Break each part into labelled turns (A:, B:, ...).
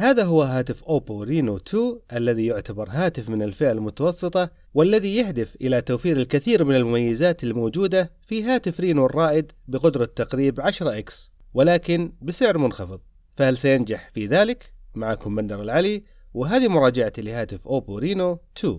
A: هذا هو هاتف أوبو رينو 2 الذي يعتبر هاتف من الفئة المتوسطة والذي يهدف إلى توفير الكثير من المميزات الموجودة في هاتف رينو الرائد بقدرة تقريب 10 اكس ولكن بسعر منخفض فهل سينجح في ذلك؟ معكم بندر العلي وهذه مراجعتي لهاتف أوبو رينو 2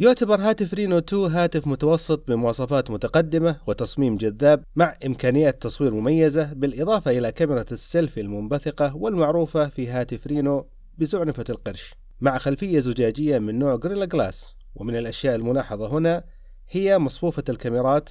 A: يعتبر هاتف رينو 2 هاتف متوسط بمواصفات متقدمة وتصميم جذاب مع إمكانيات تصوير مميزة بالإضافة إلى كاميرا السيلفي المنبثقة والمعروفة في هاتف رينو بزعنفة القرش مع خلفية زجاجية من نوع غوريلا جلاس ومن الأشياء الملاحظة هنا هي مصفوفة الكاميرات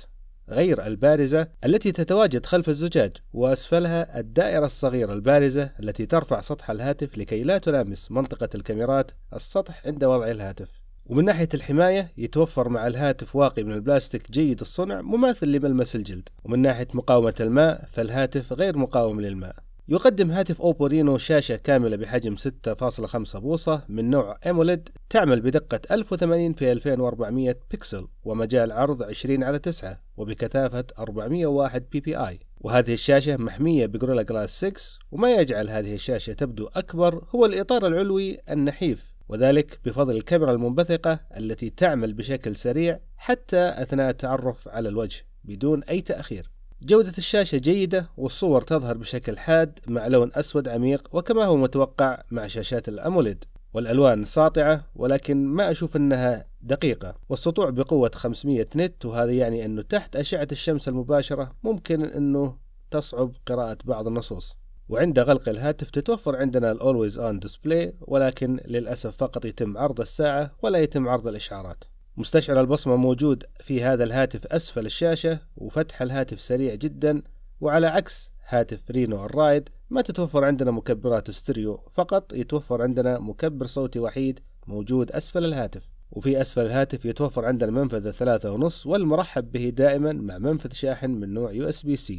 A: غير البارزة التي تتواجد خلف الزجاج وأسفلها الدائرة الصغيرة البارزة التي ترفع سطح الهاتف لكي لا تلامس منطقة الكاميرات السطح عند وضع الهاتف ومن ناحية الحماية يتوفر مع الهاتف واقي من البلاستيك جيد الصنع مماثل لملمس الجلد ومن ناحية مقاومة الماء فالهاتف غير مقاوم للماء يقدم هاتف أوبو رينو شاشة كاملة بحجم 6.5 بوصة من نوع AMOLED تعمل بدقة 1080 في 2400 بكسل ومجال عرض 20 على 9 وبكثافة 401 بي بي آي وهذه الشاشة محمية بجوريلا جلاس 6 وما يجعل هذه الشاشة تبدو أكبر هو الإطار العلوي النحيف وذلك بفضل الكاميرا المنبثقة التي تعمل بشكل سريع حتى أثناء التعرف على الوجه بدون أي تأخير. جودة الشاشة جيدة والصور تظهر بشكل حاد مع لون أسود عميق وكما هو متوقع مع شاشات الأموليد والألوان ساطعة ولكن ما أشوف أنها دقيقة والسطوع بقوة 500 نت وهذا يعني أنه تحت أشعة الشمس المباشرة ممكن أنه تصعب قراءة بعض النصوص وعند غلق الهاتف تتوفر عندنا الاولويز Always On Display ولكن للأسف فقط يتم عرض الساعة ولا يتم عرض الإشعارات مستشعر البصمة موجود في هذا الهاتف أسفل الشاشة وفتح الهاتف سريع جدا وعلى عكس هاتف رينو الرايد ما تتوفر عندنا مكبرات ستيريو فقط يتوفر عندنا مكبر صوتي وحيد موجود أسفل الهاتف وفي أسفل الهاتف يتوفر عندنا منفذ الثلاثة ونص والمرحب به دائما مع منفذ شاحن من نوع USB-C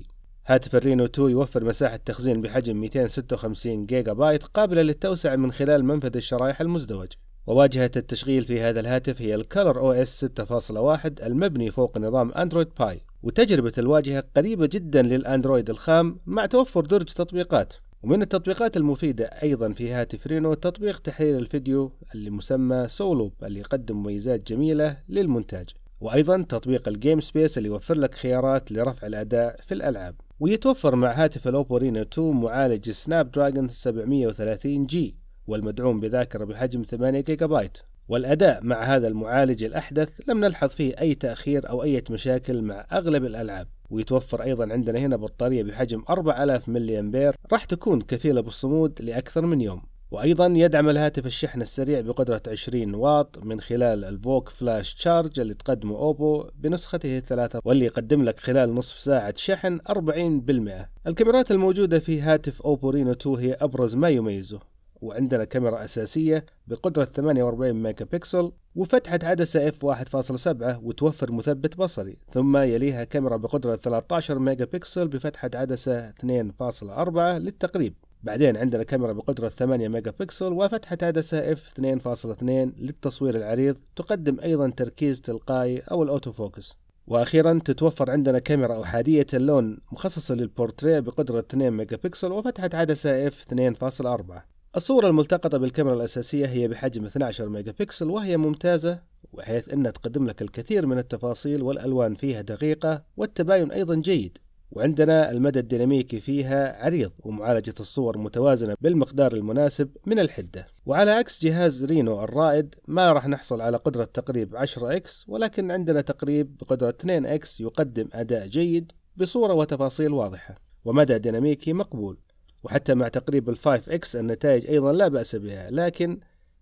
A: هاتف الرينو 2 يوفر مساحة تخزين بحجم 256 جيجا بايت قابلة للتوسع من خلال منفذ الشرائح المزدوج وواجهة التشغيل في هذا الهاتف هي الكالر او اس 6.1 المبني فوق نظام اندرويد باي وتجربة الواجهة قريبة جدا للاندرويد الخام مع توفر درج تطبيقات ومن التطبيقات المفيدة أيضا في هاتف رينو تطبيق تحليل الفيديو اللي مسمى سولوب اللي يقدم مميزات جميلة للمونتاج وأيضا تطبيق الجيم سبيس اللي يوفر لك خيارات لرفع الأداء في الألعاب ويتوفر مع هاتف الأوبو رينو 2 معالج سناب دراجون 730 جي والمدعوم بذاكرة بحجم 8 جيجا بايت والأداء مع هذا المعالج الأحدث لم نلحظ فيه أي تأخير أو أي مشاكل مع أغلب الألعاب ويتوفر أيضا عندنا هنا بطارية بحجم 4000 ملي أمبير راح تكون كفيلة بالصمود لأكثر من يوم وأيضا يدعم الهاتف الشحن السريع بقدرة 20 واط من خلال الفوك فلاش تشارج اللي تقدمه أوبو بنسخته الثلاثة واللي يقدم لك خلال نصف ساعة شحن 40% الكاميرات الموجودة في هاتف أوبو رينو 2 هي أبرز ما يميزه وعندنا كاميرا أساسية بقدرة 48 ميجا بكسل وفتحة عدسة f 1.7 وتوفر مثبت بصري ثم يليها كاميرا بقدرة 13 ميجا بكسل بفتحة عدسة 2.4 للتقريب بعدين عندنا كاميرا بقدرة 8 ميجا بكسل وفتحة عدسة f 2.2 للتصوير العريض تقدم أيضا تركيز تلقائي أو الأوتو فوكس واخيرا تتوفر عندنا كاميرا احاديه اللون مخصصه للبورتريه بقدره 2 ميجا بكسل وفتحه عدسه اف 2.4 الصورة الملتقطة بالكاميرا الأساسية هي بحجم 12 ميجا بكسل وهي ممتازة بحيث أنها تقدم لك الكثير من التفاصيل والألوان فيها دقيقة والتباين أيضا جيد وعندنا المدى الديناميكي فيها عريض ومعالجة الصور متوازنة بالمقدار المناسب من الحدة وعلى عكس جهاز رينو الرائد ما راح نحصل على قدرة تقريب 10x ولكن عندنا تقريب بقدرة 2x يقدم أداء جيد بصورة وتفاصيل واضحة ومدى ديناميكي مقبول وحتى مع تقريب ال 5x النتائج أيضا لا بأس بها لكن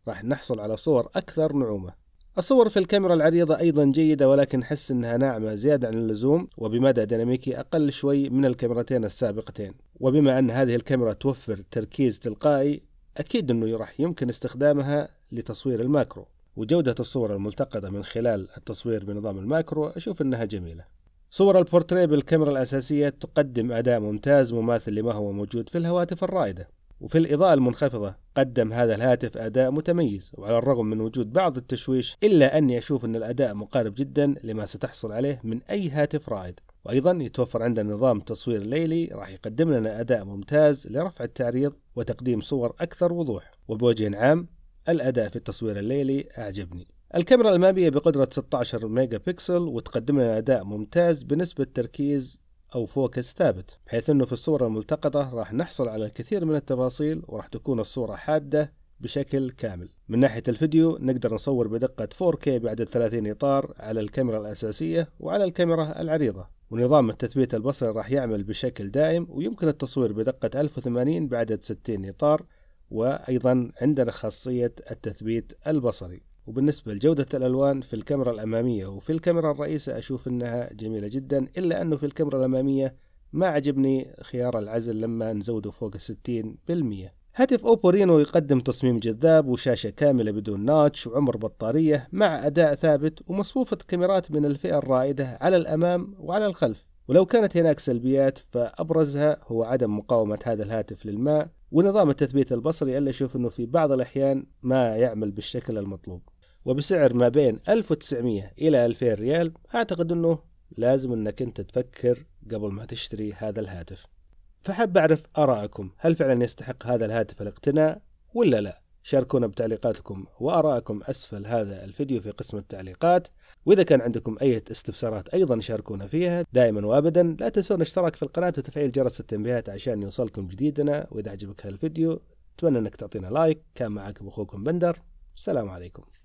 A: راح نحصل على صور أكثر نعومة الصور في الكاميرا العريضة أيضا جيدة ولكن حس أنها ناعمة زيادة عن اللزوم وبمدى ديناميكي أقل شوي من الكاميرتين السابقتين وبما أن هذه الكاميرا توفر تركيز تلقائي أكيد أنه راح يمكن استخدامها لتصوير الماكرو وجودة الصور الملتقطة من خلال التصوير بنظام الماكرو أشوف أنها جميلة صور البورتريه بالكاميرا الأساسية تقدم أداء ممتاز مماثل لما هو موجود في الهواتف الرائدة وفي الإضاءة المنخفضة قدم هذا الهاتف أداء متميز وعلى الرغم من وجود بعض التشويش إلا أني أشوف أن الأداء مقارب جدا لما ستحصل عليه من أي هاتف رائد وأيضا يتوفر عندنا نظام تصوير ليلي راح يقدم لنا أداء ممتاز لرفع التعريض وتقديم صور أكثر وضوح وبوجه عام الأداء في التصوير الليلي أعجبني الكاميرا الأمامية بقدرة 16 ميجا بكسل وتقدم لنا أداء ممتاز بنسبة تركيز أو فوكس ثابت بحيث أنه في الصورة الملتقطة راح نحصل على الكثير من التفاصيل وراح تكون الصورة حادة بشكل كامل من ناحية الفيديو نقدر نصور بدقة 4K بعدد 30 إطار على الكاميرا الأساسية وعلى الكاميرا العريضة ونظام التثبيت البصري راح يعمل بشكل دائم ويمكن التصوير بدقة 1080 بعدد 60 إطار وأيضا عندنا خاصية التثبيت البصري وبالنسبة لجودة الألوان في الكاميرا الأمامية وفي الكاميرا الرئيسة أشوف أنها جميلة جدا إلا أنه في الكاميرا الأمامية ما عجبني خيار العزل لما نزوده فوق الستين بالمية هاتف أوبو رينو يقدم تصميم جذاب وشاشة كاملة بدون ناتش وعمر بطارية مع أداء ثابت ومصفوفة كاميرات من الفئة الرائدة على الأمام وعلى الخلف ولو كانت هناك سلبيات فأبرزها هو عدم مقاومة هذا الهاتف للماء ونظام التثبيت البصري اللي أشوف أنه في بعض الأحيان ما يعمل بالشكل المطلوب وبسعر ما بين 1900 إلى 2000 ريال أعتقد أنه لازم أنك أنت تفكر قبل ما تشتري هذا الهاتف فحب أعرف آراءكم هل فعلا يستحق هذا الهاتف الاقتناء ولا لا شاركونا بتعليقاتكم وآراءكم أسفل هذا الفيديو في قسم التعليقات وإذا كان عندكم أي استفسارات أيضا شاركونا فيها دائما وأبدا لا تنسون الاشتراك في القناة وتفعيل جرس التنبيهات عشان يوصلكم جديدنا وإذا عجبك الفيديو أتمنى أنك تعطينا لايك كان معك أخوكم بندر السلام عليكم